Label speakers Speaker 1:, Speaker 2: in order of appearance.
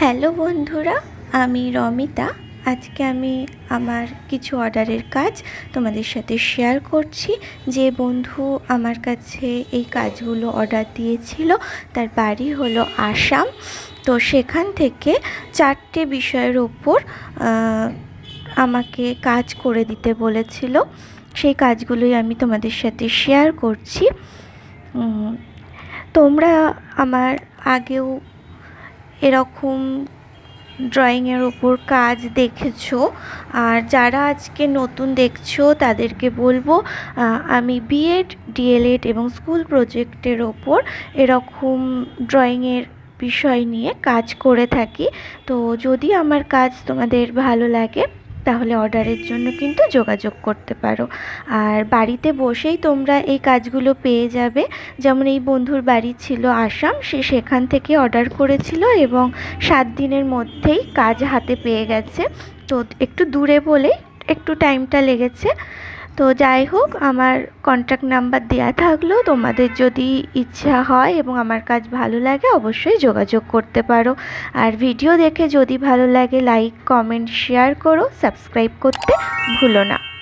Speaker 1: hello বন্ধুরা আমি রমিতা আজকে আমি আমার কিছু অর্ডারের কাজ তোমাদের সাথে শেয়ার করছি যে বন্ধু আমার কাছে এই কাজগুলো অর্ডার দিয়েছিল তার বাড়ি হলো আসাম তো সেখান থেকে চারটে বিষয়ের ওপর আমাকে কাজ করে দিতে বলেছিল সেই কাজগুলোই আমি তোমাদের সাথে শেয়ার করছি তোমরা আমার আগেও এরকম ড্রয়িংয়ের ওপর কাজ দেখেছ আর যারা আজকে নতুন দেখছো তাদেরকে বলবো আমি বিএড ডিএলএড এবং স্কুল প্রজেক্টের ওপর এরকম ড্রয়িংয়ের বিষয় নিয়ে কাজ করে থাকি তো যদি আমার কাজ তোমাদের ভালো লাগে তাহলে অর্ডারের জন্য কিন্তু যোগাযোগ করতে পারো আর বাড়িতে বসেই তোমরা এই কাজগুলো পেয়ে যাবে যেমন এই বন্ধুর বাড়ি ছিল আসাম সে সেখান থেকে অর্ডার করেছিল এবং সাত দিনের মধ্যেই কাজ হাতে পেয়ে গেছে তো একটু দূরে বলে একটু টাইমটা লেগেছে তো যাই হোক আমার কন্ট্যাক্ট নাম্বার দেওয়া থাকলো তোমাদের যদি ইচ্ছা হয় এবং আমার কাজ ভালো লাগে অবশ্যই যোগাযোগ করতে পারো আর ভিডিও দেখে যদি ভালো লাগে লাইক কমেন্ট শেয়ার করো সাবস্ক্রাইব করতে ভুলো না